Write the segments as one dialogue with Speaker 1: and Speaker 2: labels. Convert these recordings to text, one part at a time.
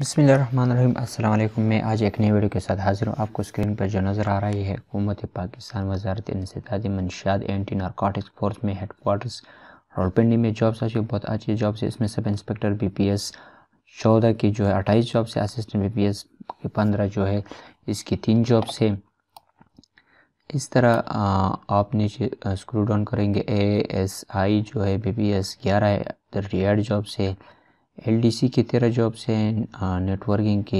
Speaker 1: बसमिलीम अल्लाम मैं आज एक नई वीडियो के साथ हाजिर हूँ आपको स्क्रीन पर जो नज़र आ रहा है हुकूमत पाकिस्तान वजारत इंसदादी मनशियात एंटी नारकॉटिक्स फोर्स में हेड कोार्टर्स रोलपिंडी में जॉब्स आज बहुत अच्छी जॉब्स है इसमें sub inspector B P S चौदह की जो है अट्ठाईस जॉब्स है असिस्टेंट बी पी एस की पंद्रह जो है इसकी तीन जॉब्स है इस तरह आप नीचे स्क्रू डाउन करेंगे ए एस आई जो है बी पी एस ग्यारह रिटायर्ड जॉब्स है एलडीसी के तेरह जॉब्स हैं नेटवर्किंग के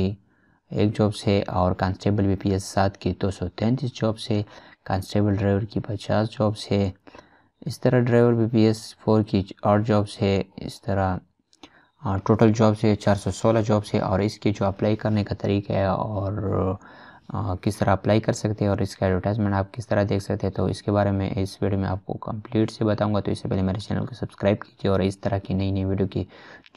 Speaker 1: एक जॉब्स है और कांस्टेबल बी पी एस सात की दो सौ तैंतीस जॉब्स है कांस्टेबल ड्राइवर की पचास जॉब्स है इस तरह driver B P S four की आठ जॉब्स है इस तरह टोटल जॉब्स है चार सौ सोलह जॉब्स है और इसके जो अप्लाई करने का तरीका है और किस तरह अप्लाई कर सकते हैं और इसका एडवर्टाइजमेंट आप किस तरह देख सकते हैं तो इसके बारे में इस वीडियो में आपको कंप्लीट से बताऊंगा तो इससे पहले मेरे चैनल को सब्सक्राइब कीजिए और इस तरह की नई नई वीडियो की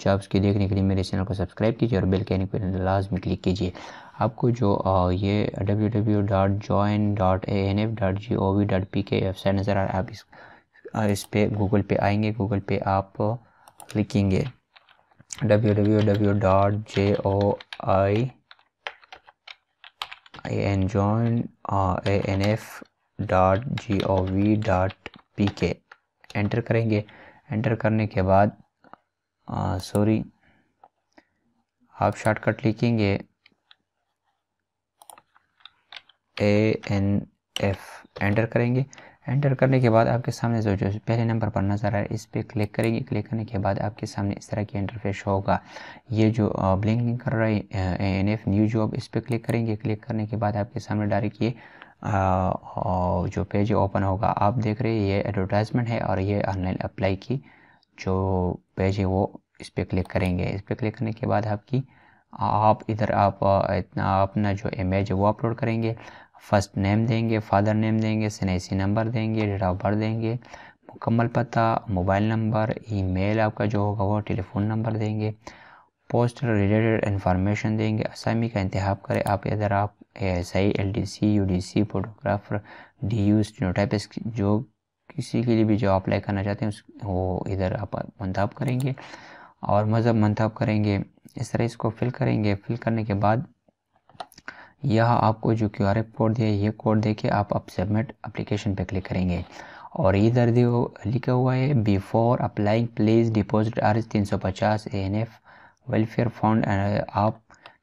Speaker 1: जॉब्स की देखने के लिए मेरे चैनल को सब्सक्राइब कीजिए और बिल के आइकन पर लाजमी क्लिक कीजिए आपको जो ये W W dot join dot A N F dot G O V dot P K website नज़र आ रहा है आप इस इस पर गूगल पे आएंगे गूगल पे आप लिखेंगे W W W dot J O I an A uh, F dot G O V dot P K enter करेंगे एंटर करने के बाद सॉरी uh, आप शॉर्टकट लिखेंगे ए एन एफ एंटर करेंगे एंटर करने के बाद आपके सामने जो जो पहले नंबर पर नज़र है इस पर क्लिक करेंगे क्लिक करने के बाद आपके सामने इस तरह की इंटरफेस होगा ये जो ब्लिंकिंग कर रहा है एन एफ न्यू जॉब इस पर क्लिक करेंगे क्लिक करने के बाद आपके सामने डायरेक्ट ये जो पेज ओपन होगा आप देख रहे हैं ये एडवर्टाइजमेंट है और ये ऑनलाइन अप्लाई की जो पेज है वो इस पर क्लिक करेंगे इस पर क्लिक करने के बाद आपकी आप इधर आप इतना अपना जो इमेज है वो अपलोड करेंगे फर्स्ट नेम देंगे फादर नेम देंगे सनेसी नंबर देंगे डेट ऑफ बर्थ देंगे मुकम्मल पता मोबाइल नंबर ईमेल आपका जो होगा वो टेलीफोन नंबर देंगे पोस्टर रिलेटेड इंफॉर्मेशन देंगे असामी का इंतहा करें आप इधर आप S I L D C U D C photographer D U स्टोटाइप जो किसी के लिए भी जो अप्लाई करना चाहते हैं उस वो इधर आप मंतब करेंगे और मज़हब मंतब करेंगे इस तरह इसको फिल करेंगे फिल करने के बाद यह आपको जो क्यू आर कोड दिया ये कोड दे के आप अब सबमिट अप्लीकेशन पे क्लिक करेंगे और इधर जो लिखा हुआ है बिफोर अप्लाइंग प्लीज़ डिपॉजिट आर्ज तीन सौ पचास A N F welfare fund आप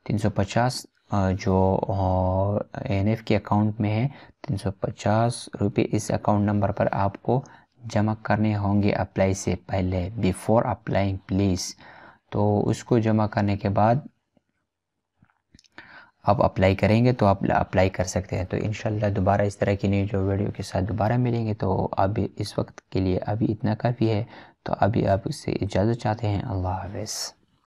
Speaker 1: तीन सौ पचास जो एन uh, एफ के अकाउंट में है तीन सौ पचास रुपये इस अकाउंट नंबर पर आपको जमा करने होंगे अप्लाई से पहले बिफोर अप्लाइंग प्लीज़ तो उसको जमा करने के बाद आप अप्लाई करेंगे तो आप अप्लाई कर सकते हैं तो इन दोबारा इस तरह की नई जो वीडियो के साथ दोबारा मिलेंगे तो अभी इस वक्त के लिए अभी इतना काफ़ी है तो अभी आप इससे इजाज़त चाहते हैं अल्लाह हाफ